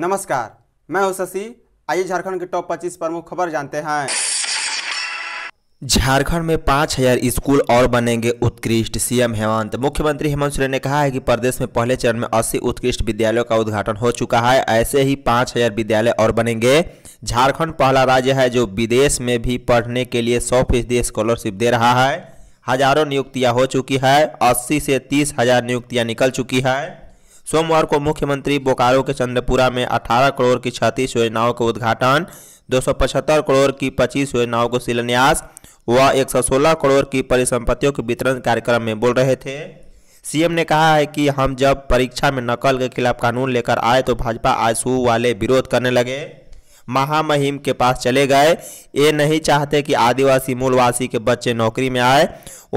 नमस्कार मैं हूं शशि आइए झारखंड के टॉप 25 प्रमुख खबर जानते हैं झारखंड में पाँच हजार स्कूल और बनेंगे उत्कृष्ट सीएम हेमंत मुख्यमंत्री हेमंत सोरेन ने कहा है कि प्रदेश में पहले चरण में 80 उत्कृष्ट विद्यालयों का उद्घाटन हो चुका है ऐसे ही पाँच हजार विद्यालय और बनेंगे झारखंड पहला राज्य है जो विदेश में भी पढ़ने के लिए सौ फीसदी स्कॉलरशिप दे रहा है हजारों नियुक्तियाँ हो चुकी है अस्सी से तीस हजार निकल चुकी है सोमवार को मुख्यमंत्री बोकारो के चंद्रपुरा में अठारह करोड़ की छत्तीस योजनाओं का उद्घाटन दो करोड़ की पच्चीस योजनाओं को शिलान्यास व एक करोड़ की परिसंपत्तियों के वितरण कार्यक्रम में बोल रहे थे सीएम ने कहा है कि हम जब परीक्षा में नकल के खिलाफ कानून लेकर आए तो भाजपा आंसू वाले विरोध करने लगे महामहिम के पास चले गए ये नहीं चाहते कि आदिवासी मूलवासी के बच्चे नौकरी में आए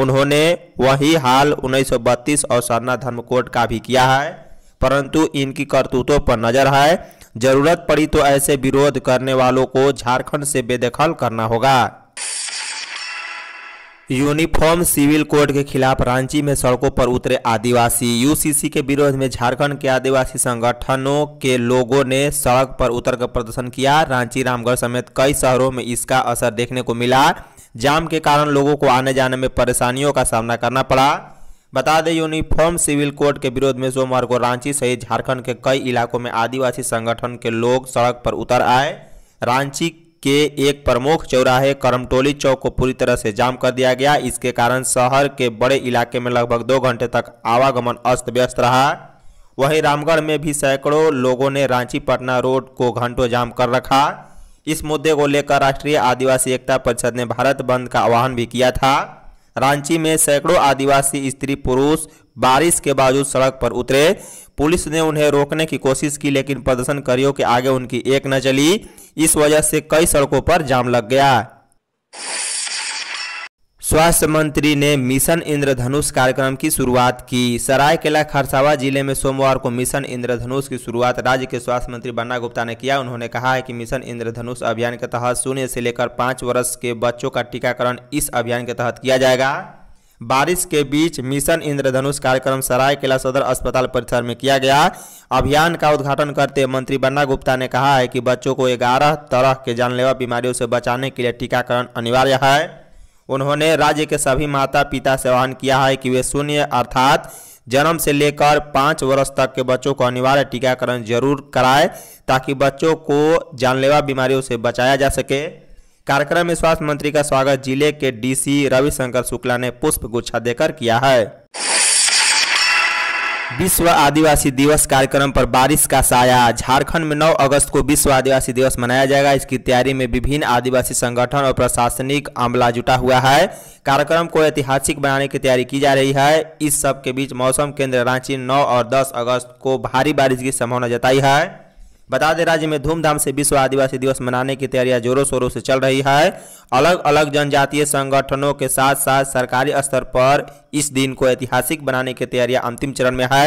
उन्होंने वही हाल 1932 और सरना धर्म कोर्ट का भी किया है परंतु इनकी करतूतों पर नजर है जरूरत पड़ी तो ऐसे विरोध करने वालों को झारखंड से बेदखल करना होगा यूनिफॉर्म सिविल कोड के खिलाफ रांची में सड़कों पर उतरे आदिवासी यूसीसी के विरोध में झारखंड के आदिवासी संगठनों के लोगों ने सड़क पर उतरकर प्रदर्शन किया रांची रामगढ़ समेत कई शहरों में इसका असर देखने को मिला जाम के कारण लोगों को आने जाने में परेशानियों का सामना करना पड़ा बता दें यूनिफॉर्म सिविल कोड के विरोध में सोमवार को रांची सहित झारखंड के कई इलाकों में आदिवासी संगठन के लोग सड़क पर उतर आए रांची के एक प्रमुख चौराहे करमटोली चौक को पूरी तरह से जाम कर दिया गया इसके कारण शहर के बड़े इलाके में लगभग दो घंटे तक आवागमन अस्त व्यस्त रहा वहीं रामगढ़ में भी सैकड़ों लोगों ने रांची पटना रोड को घंटों जाम कर रखा इस मुद्दे को लेकर राष्ट्रीय आदिवासी एकता परिषद ने भारत बंद का आह्वान भी किया था रांची में सैकड़ों आदिवासी स्त्री पुरुष बारिश के बावजूद सड़क पर उतरे पुलिस ने उन्हें रोकने की कोशिश की लेकिन प्रदर्शनकारियों के आगे उनकी एक न चली इस वजह से कई सड़कों पर जाम लग गया स्वास्थ्य मंत्री ने मिशन इंद्रधनुष कार्यक्रम की शुरुआत की सरायकेला खरसावा जिले में सोमवार को मिशन इंद्रधनुष की शुरुआत राज्य के स्वास्थ्य मंत्री बन्ना गुप्ता ने किया उन्होंने कहा है कि मिशन इंद्रधनुष अभियान के तहत शून्य से लेकर पाँच वर्ष के बच्चों का टीकाकरण इस अभियान के तहत किया जाएगा बारिश के बीच मिशन इंद्रधनुष कार्यक्रम सरायकेला सदर अस्पताल परिसर में किया गया अभियान का उद्घाटन करते मंत्री बन्ना गुप्ता ने कहा है कि बच्चों को ग्यारह तरह के जानलेवा बीमारियों से बचाने के लिए टीकाकरण अनिवार्य है उन्होंने राज्य के सभी माता पिता से आह्वान किया है कि वे शून्य अर्थात जन्म से लेकर पाँच वर्ष तक के बच्चों को अनिवार्य टीकाकरण जरूर कराए ताकि बच्चों को जानलेवा बीमारियों से बचाया जा सके कार्यक्रम में स्वास्थ्य मंत्री का स्वागत जिले के डीसी रविशंकर शुक्ला ने पुष्प गुच्छा देकर किया है विश्व आदिवासी दिवस कार्यक्रम पर बारिश का साया झारखंड में 9 अगस्त को विश्व आदिवासी दिवस मनाया जाएगा इसकी तैयारी में विभिन्न आदिवासी संगठन और प्रशासनिक अमला जुटा हुआ है कार्यक्रम को ऐतिहासिक बनाने की तैयारी की जा रही है इस सब के बीच मौसम केंद्र रांची 9 और 10 अगस्त को भारी बारिश की संभावना जताई है बता दें राज्य में धूमधाम से विश्व आदिवासी दिवस मनाने की तैयारियां जोरों शोरों से चल रही है अलग अलग जनजातीय संगठनों के साथ साथ सरकारी स्तर पर इस दिन को ऐतिहासिक बनाने की तैयारियां अंतिम चरण में है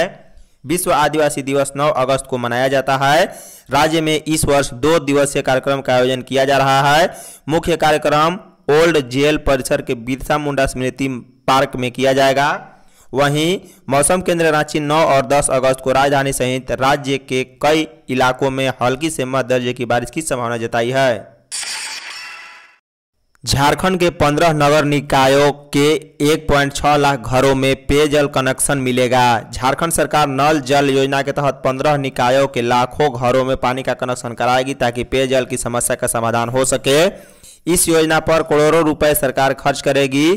विश्व आदिवासी दिवस 9 अगस्त को मनाया जाता है राज्य में इस वर्ष दो दिवसीय कार्यक्रम का आयोजन किया जा रहा है मुख्य कार्यक्रम ओल्ड जेल परिसर के बिरसा मुंडा स्मृति पार्क में किया जाएगा वहीं मौसम केंद्र रांची 9 और 10 अगस्त को राजधानी सहित राज्य के कई इलाकों में हल्की से मध्य दर्जे की बारिश की संभावना जताई है झारखंड के 15 नगर निकायों के 1.6 लाख घरों में पेयजल कनेक्शन मिलेगा झारखंड सरकार नल जल योजना के तहत 15 निकायों के लाखों घरों में पानी का कनेक्शन कराएगी ताकि पेयजल की समस्या का समाधान हो सके इस योजना पर करोड़ों रुपए सरकार खर्च करेगी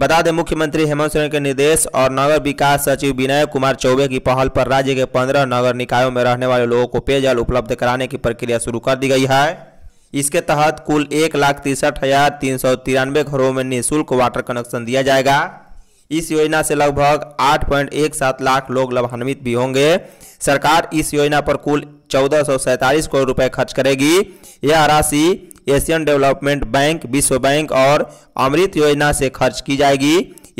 बता दें मुख्यमंत्री हेमंत सोरेन के निर्देश और नगर विकास सचिव विनय कुमार चौबे की पहल पर राज्य के पंद्रह नगर निकायों में रहने वाले लोगों को पेयजल उपलब्ध कराने की प्रक्रिया शुरू कर दी गई है इसके तहत कुल एक लाख तिरसठ हजार तीन सौ तिरानवे घरों में निःशुल्क वाटर कनेक्शन दिया जाएगा इस योजना से लगभग आठ पॉइंट एक सात लाख लोग लाभान्वित भी होंगे सरकार इस योजना पर कुल चौदह सौ सैंतालीस करोड़ रुपए खर्च करेगी यह राशि एशियन डेवलपमेंट बैंक विश्व बैंक और अमृत योजना से खर्च की जाएगी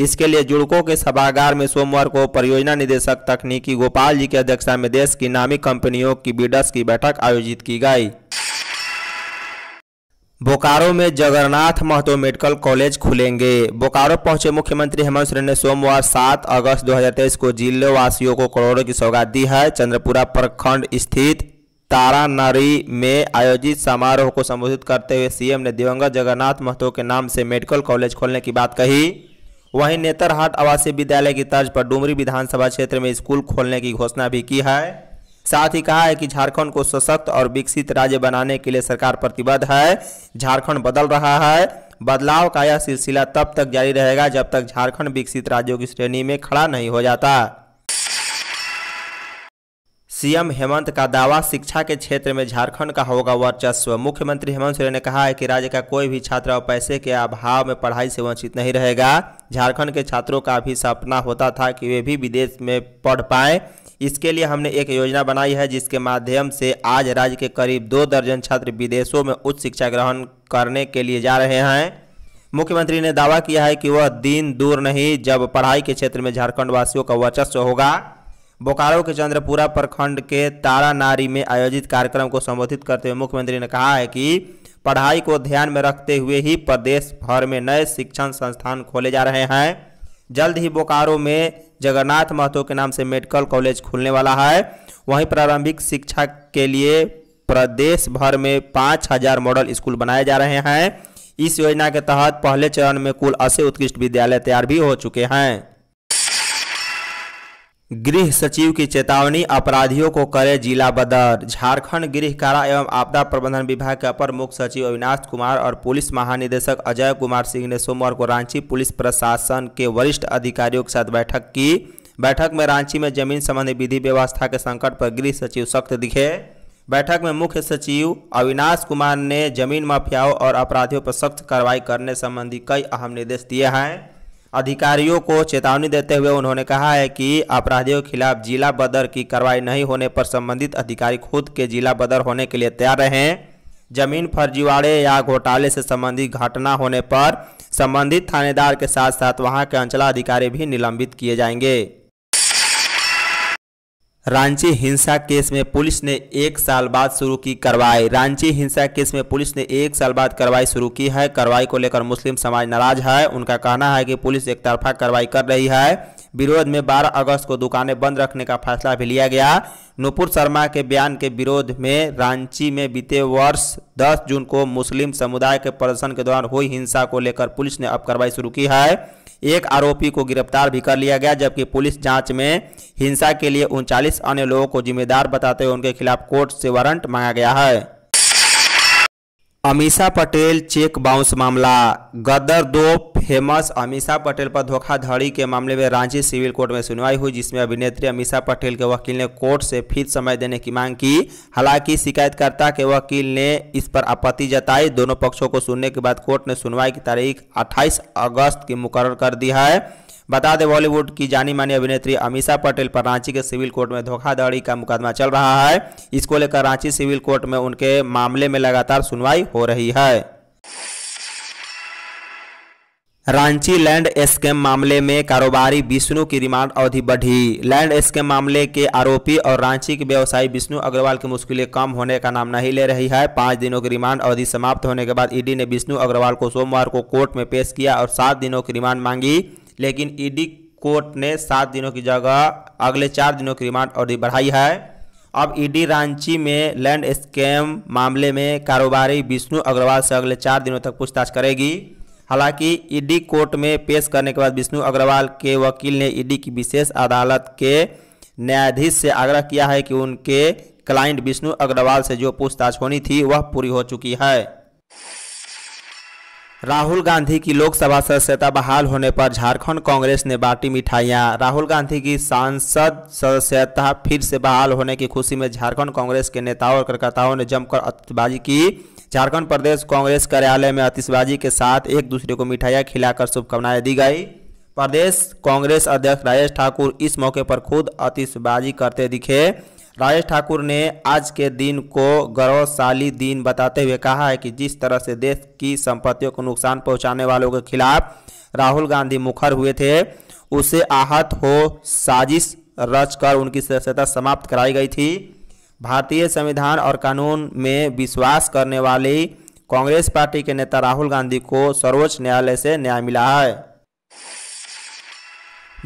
इसके लिए जुड़कों के सभागार में सोमवार को परियोजना निदेशक तकनीकी गोपाल जी की अध्यक्षता में देश की नामी कंपनियों की बीडर्स की बैठक आयोजित की गई बोकारो में जगन्नाथ महतो मेडिकल कॉलेज खुलेंगे बोकारो पहुंचे मुख्यमंत्री हेमंत सोरेन ने सोमवार 7 अगस्त 2023 को जिले वासियों को करोड़ों की सौगात दी है चंद्रपुरा प्रखंड स्थित तारानारी में आयोजित समारोह को संबोधित करते हुए सीएम ने दिवंगत जगन्नाथ महतो के नाम से मेडिकल कॉलेज खोलने की बात कही वहीं नेतरहाट आवासीय विद्यालय की तर्ज पर डुमरी विधानसभा क्षेत्र में स्कूल खोलने की घोषणा भी की है साथ ही कहा है कि झारखंड को सशक्त और विकसित राज्य बनाने के लिए सरकार प्रतिबद्ध है झारखंड बदल रहा है बदलाव का यह सिलसिला तब तक जारी रहेगा जब तक झारखंड विकसित राज्यों की श्रेणी में खड़ा नहीं हो जाता सीएम हेमंत का दावा शिक्षा के क्षेत्र में झारखंड का होगा वर्चस्व मुख्यमंत्री हेमंत सोरेन ने कहा है कि राज्य का कोई भी छात्र पैसे के अभाव में पढ़ाई से वंचित नहीं रहेगा झारखंड के छात्रों का भी सपना होता था कि वे भी विदेश में पढ़ पाएं इसके लिए हमने एक योजना बनाई है जिसके माध्यम से आज राज्य के करीब दो दर्जन छात्र विदेशों में उच्च शिक्षा ग्रहण करने के लिए जा रहे हैं मुख्यमंत्री ने दावा किया है कि वह दिन दूर नहीं जब पढ़ाई के क्षेत्र में झारखंड वासियों का वर्चस्व होगा बोकारो के चंद्रपुरा प्रखंड के तारा नारी में आयोजित कार्यक्रम को संबोधित करते हुए मुख्यमंत्री ने कहा है कि पढ़ाई को ध्यान में रखते हुए ही प्रदेश भर में नए शिक्षण संस्थान खोले जा रहे हैं जल्द ही बोकारो में जगन्नाथ महतो के नाम से मेडिकल कॉलेज खुलने वाला है वहीं प्रारंभिक शिक्षा के लिए प्रदेश भर में पाँच हजार मॉडल स्कूल बनाए जा रहे हैं इस योजना के तहत पहले चरण में कुल अस्सी उत्कृष्ट विद्यालय तैयार भी हो चुके हैं गृह सचिव की चेतावनी अपराधियों को करे जिला बदर झारखंड गृह कारा एवं आपदा प्रबंधन विभाग के अपर मुख्य सचिव अविनाश कुमार और पुलिस महानिदेशक अजय कुमार सिंह ने सोमवार को रांची पुलिस प्रशासन के वरिष्ठ अधिकारियों के साथ बैठक की बैठक में रांची में जमीन संबंधी विधि व्यवस्था के संकट पर गृह सचिव सख्त दिखे बैठक में मुख्य सचिव अविनाश कुमार ने जमीन माफियाओं और अपराधियों पर सख्त कार्रवाई करने संबंधी कई अहम निर्देश दिए हैं अधिकारियों को चेतावनी देते हुए उन्होंने कहा है कि अपराधियों के खिलाफ जिला बदर की कार्रवाई नहीं होने पर संबंधित अधिकारी खुद के जिला बदर होने के लिए तैयार रहें जमीन फर्जीवाड़े या घोटाले से संबंधित घटना होने पर संबंधित थानेदार के साथ साथ वहां के अंचलाधिकारी भी निलंबित किए जाएंगे रांची हिंसा केस में पुलिस ने एक साल बाद शुरू की कार्रवाई रांची हिंसा केस में पुलिस ने एक साल बाद कार्रवाई शुरू की है कार्रवाई को लेकर मुस्लिम समाज नाराज है उनका कहना है कि पुलिस एक तरफा कार्रवाई कर रही है विरोध में 12 अगस्त को दुकानें बंद रखने का फैसला भी लिया गया नूपुर शर्मा के बयान के विरोध में रांची में बीते वर्ष दस जून को मुस्लिम समुदाय के प्रदर्शन के दौरान हुई हिंसा को लेकर पुलिस ने अब कार्रवाई शुरू की है एक आरोपी को गिरफ्तार भी कर लिया गया जबकि पुलिस जांच में हिंसा के लिए उनचालीस अन्य लोगों को जिम्मेदार बताते हुए उनके खिलाफ कोर्ट से वारंट मांगा गया है अमीषा पटेल चेक बाउंस मामला गदर दो फेमस अमीषा पटेल पर धोखाधड़ी के मामले में रांची सिविल कोर्ट में सुनवाई हुई जिसमें अभिनेत्री अमीषा पटेल के वकील ने कोर्ट से फिर समय देने की मांग की हालांकि शिकायतकर्ता के वकील ने इस पर आपत्ति जताई दोनों पक्षों को सुनने के बाद कोर्ट ने सुनवाई की तारीख 28 अगस्त की मुकर्र कर दी है बता दें बॉलीवुड की जानी मानी अभिनेत्री अमीषा पटेल पर रांची के सिविल कोर्ट में धोखाधड़ी का मुकदमा चल रहा है इसको लेकर रांची सिविल कोर्ट में उनके मामले में लगातार सुनवाई हो रही है रांची लैंड स्कैम मामले में कारोबारी विष्णु की रिमांड अवधि बढ़ी लैंड स्कैम मामले के आरोपी और रांची के व्यवसायी विष्णु अग्रवाल की मुश्किलें कम होने का नाम नहीं ले रही है पाँच दिनों की रिमांड अवधि समाप्त होने के बाद ईडी ने विष्णु अग्रवाल को सोमवार को कोर्ट में पेश किया और सात दिनों की रिमांड मांगी लेकिन ईडी कोर्ट ने सात दिनों की जगह अगले चार दिनों की रिमांड अवधि बढ़ाई है अब ईडी रांची में लैंड स्कैम मामले में कारोबारी विष्णु अग्रवाल से अगले चार दिनों तक पूछताछ करेगी हालांकि ईडी कोर्ट में पेश करने के बाद विष्णु अग्रवाल के वकील ने ईडी की विशेष अदालत के न्यायाधीश से आग्रह किया है कि उनके क्लाइंट विष्णु अग्रवाल से जो पूछताछ होनी थी वह पूरी हो चुकी है राहुल गांधी की लोकसभा सदस्यता बहाल होने पर झारखंड कांग्रेस ने बांटी मिठाइयां राहुल गांधी की सांसद सदस्यता फिर से बहाल होने की खुशी में झारखंड कांग्रेस के नेताओं और कार्यकर्ताओं ने जमकर आतिशबाजी की झारखंड प्रदेश कांग्रेस कार्यालय में आतिशबाजी के साथ एक दूसरे को मिठाइयाँ खिलाकर शुभकामनाएं दी गई प्रदेश कांग्रेस अध्यक्ष राजेश ठाकुर इस मौके पर खुद आतिशबाजी करते दिखे राजेश ठाकुर ने आज के दिन को गौरवशाली दिन बताते हुए कहा है कि जिस तरह से देश की संपत्तियों को नुकसान पहुंचाने वालों के खिलाफ राहुल गांधी मुखर हुए थे उसे आहत हो साजिश रचकर उनकी सदस्यता समाप्त कराई गई थी भारतीय संविधान और कानून में विश्वास करने वाली कांग्रेस पार्टी के नेता राहुल गांधी को सर्वोच्च न्यायालय से न्याय मिला है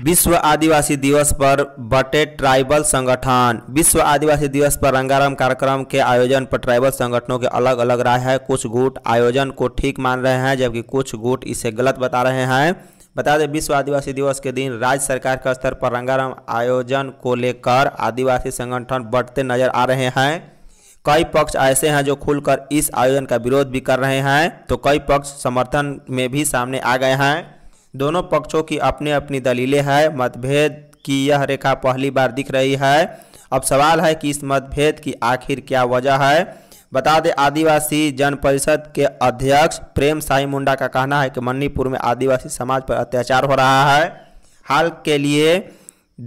विश्व आदिवासी दिवस पर बटे ट्राइबल संगठन विश्व आदिवासी दिवस पर रंगारंग कार्यक्रम के आयोजन पर ट्राइबल संगठनों के अलग अलग राय है कुछ गुट आयोजन को ठीक मान रहे हैं जबकि कुछ गुट इसे गलत बता रहे हैं बता दें विश्व आदिवासी दिवस के दिन राज्य सरकार के स्तर पर रंगारंग आयोजन को लेकर आदिवासी संगठन बढ़ते नजर आ रहे हैं कई पक्ष ऐसे हैं जो खुलकर इस आयोजन का विरोध भी कर रहे हैं तो कई पक्ष समर्थन में भी सामने आ गए हैं दोनों पक्षों की अपनी अपनी दलीलें हैं मतभेद की यह रेखा पहली बार दिख रही है अब सवाल है कि इस मतभेद की आखिर क्या वजह है बता दें आदिवासी जन परिषद के अध्यक्ष प्रेम साई मुंडा का कहना है कि मणिपुर में आदिवासी समाज पर अत्याचार हो रहा है हाल के लिए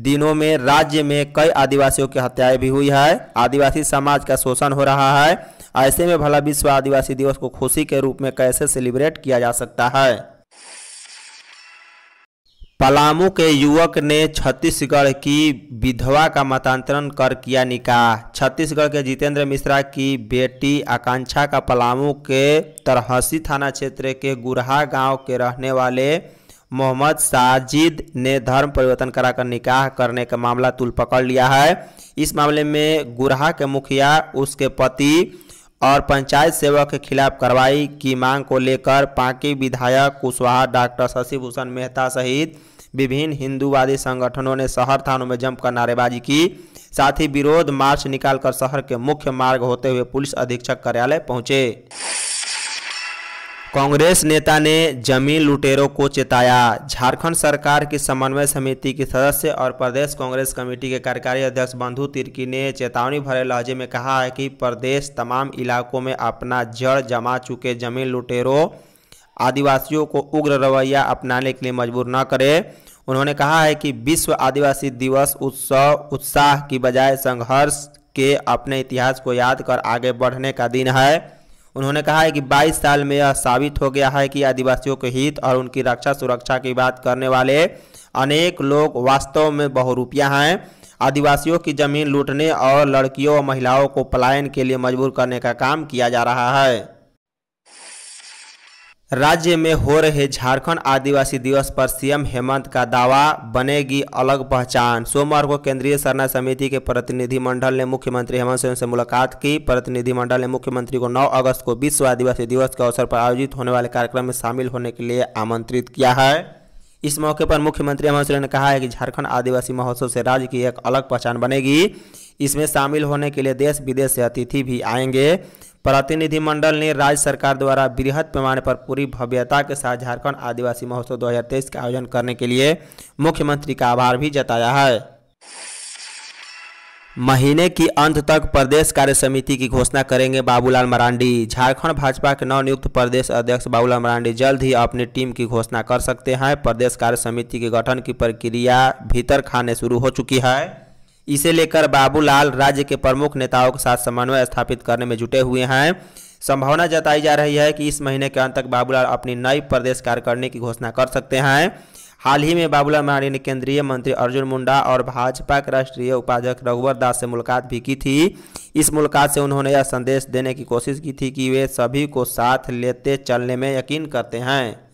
दिनों में राज्य में कई आदिवासियों की हत्याएं भी हुई है आदिवासी समाज का शोषण हो रहा है ऐसे में भला विश्व आदिवासी दिवस को खुशी के रूप में कैसे सेलिब्रेट किया जा सकता है पलामू के युवक ने छत्तीसगढ़ की विधवा का मतांतरण कर किया निकाह छत्तीसगढ़ के जितेंद्र मिश्रा की बेटी आकांक्षा का पलामू के तरहसी थाना क्षेत्र के गुरहा गांव के रहने वाले मोहम्मद साजिद ने धर्म परिवर्तन कराकर निकाह करने का मामला तुल पकड़ लिया है इस मामले में गुरहा के मुखिया उसके पति और पंचायत सेवक के खिलाफ कार्रवाई की मांग को लेकर पाकी विधायक कुशवाहा डॉक्टर शशिभूषण मेहता सहित विभिन्न हिंदूवादी संगठनों ने शहर थानों में जमकर नारेबाजी की साथ ही विरोध मार्च निकालकर शहर के मुख्य मार्ग होते हुए पुलिस अधीक्षक कार्यालय पहुंचे कांग्रेस नेता ने जमीन लुटेरों को चेताया झारखंड सरकार की समन्वय समिति के सदस्य और प्रदेश कांग्रेस कमेटी के कार्यकारी अध्यक्ष बंधु तिर्की ने चेतावनी भरे लहजे में कहा है कि प्रदेश तमाम इलाकों में अपना जड़ जमा चुके जमीन लुटेरों आदिवासियों को उग्र रवैया अपनाने के लिए मजबूर न करे उन्होंने कहा है कि विश्व आदिवासी दिवस उत्सव उत्साह की बजाय संघर्ष के अपने इतिहास को याद कर आगे बढ़ने का दिन है उन्होंने कहा है कि 22 साल में यह साबित हो गया है कि आदिवासियों के हित और उनकी रक्षा सुरक्षा की बात करने वाले अनेक लोग वास्तव में बहुरूपिया हैं आदिवासियों की जमीन लूटने और लड़कियों और महिलाओं को पलायन के लिए मजबूर करने का काम किया जा रहा है राज्य में हो रहे झारखंड आदिवासी दिवस पर सीएम हेमंत का दावा बनेगी अलग पहचान सोमवार को केंद्रीय सरना समिति के प्रतिनिधि मंडल ने मुख्यमंत्री हेमंत सोरेन से मुलाकात की प्रतिनिधि मंडल ने मुख्यमंत्री को 9 अगस्त को विश्व आदिवासी दिवस के अवसर पर आयोजित होने वाले कार्यक्रम में शामिल होने के लिए आमंत्रित किया है इस मौके पर मुख्यमंत्री हेमंत सोरेन ने कहा है कि झारखंड आदिवासी महोत्सव से राज्य की एक अलग पहचान बनेगी इसमें शामिल होने के लिए देश विदेश से अतिथि भी आएंगे प्रतिनिधिमंडल ने राज्य सरकार द्वारा बृहद पैमाने पर पूरी भव्यता के साथ झारखंड आदिवासी महोत्सव 2023 का आयोजन करने के लिए मुख्यमंत्री का आभार भी जताया है महीने की अंत तक प्रदेश कार्य समिति की घोषणा करेंगे बाबूलाल मरांडी झारखंड भाजपा के नवनियुक्त प्रदेश अध्यक्ष बाबूलाल मरांडी जल्द ही अपनी टीम की घोषणा कर सकते हैं प्रदेश कार्य समिति के गठन की प्रक्रिया भीतर खाने शुरू हो चुकी है इसे लेकर बाबूलाल राज्य के प्रमुख नेताओं के साथ समन्वय स्थापित करने में जुटे हुए हैं संभावना जताई जा रही है कि इस महीने के अंत तक बाबूलाल अपनी नई प्रदेश कार्य करने की घोषणा कर सकते हैं हाल ही में बाबूलाल मारी ने केंद्रीय मंत्री अर्जुन मुंडा और भाजपा के राष्ट्रीय उपाध्यक्ष रघुवर दास से मुलाकात भी की थी इस मुलाकात से उन्होंने यह संदेश देने की कोशिश की थी कि वे सभी को साथ लेते चलने में यकीन करते हैं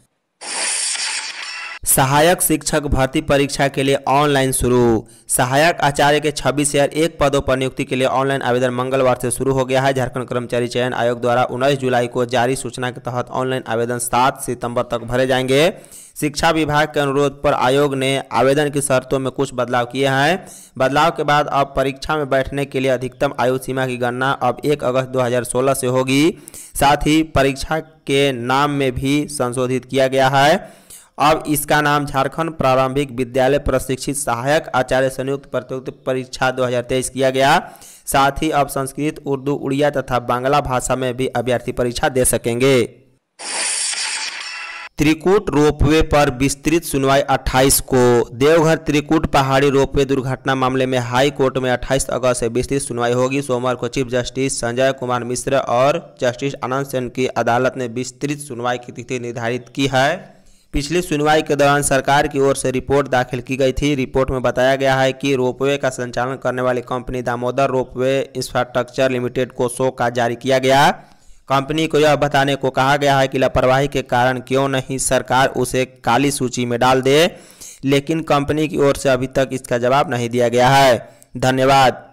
सहायक शिक्षक भर्ती परीक्षा के लिए ऑनलाइन शुरू सहायक आचार्य के छब्बीस हजार एक पदों पर नियुक्ति के लिए ऑनलाइन आवेदन मंगलवार से शुरू हो गया है झारखंड कर्मचारी चयन आयोग द्वारा उन्नीस जुलाई को जारी सूचना के तहत ऑनलाइन आवेदन सात सितंबर तक भरे जाएंगे शिक्षा विभाग के अनुरोध पर आयोग ने आवेदन की शर्तों में कुछ बदलाव किए हैं बदलाव के बाद अब परीक्षा में बैठने के लिए अधिकतम आयु सीमा की गणना अब 1 अगस्त 2016 से होगी साथ ही परीक्षा के नाम में भी संशोधित किया गया है अब इसका नाम झारखंड प्रारंभिक विद्यालय प्रशिक्षित सहायक आचार्य संयुक्त प्रतियोगिता परीक्षा 2023 किया गया साथ ही अब संस्कृत उर्दू उड़िया तथा बांग्ला भाषा में भी अभ्यर्थी परीक्षा दे सकेंगे त्रिकूट रोपवे पर विस्तृत सुनवाई 28 को देवघर त्रिकूट पहाड़ी रोपवे दुर्घटना मामले में हाई कोर्ट में 28 अगस्त से विस्तृत सुनवाई होगी सोमवार को चीफ जस्टिस संजय कुमार मिश्र और जस्टिस अनंत सेन की अदालत ने विस्तृत सुनवाई की तिथि निर्धारित की है पिछली सुनवाई के दौरान सरकार की ओर से रिपोर्ट दाखिल की गई थी रिपोर्ट में बताया गया है कि रोपवे का संचालन करने वाली company Damodar ropeway infrastructure limited को शो का जारी किया गया कंपनी को यह बताने को कहा गया है कि लापरवाही के कारण क्यों नहीं सरकार उसे काली सूची में डाल दे लेकिन कंपनी की ओर से अभी तक इसका जवाब नहीं दिया गया है धन्यवाद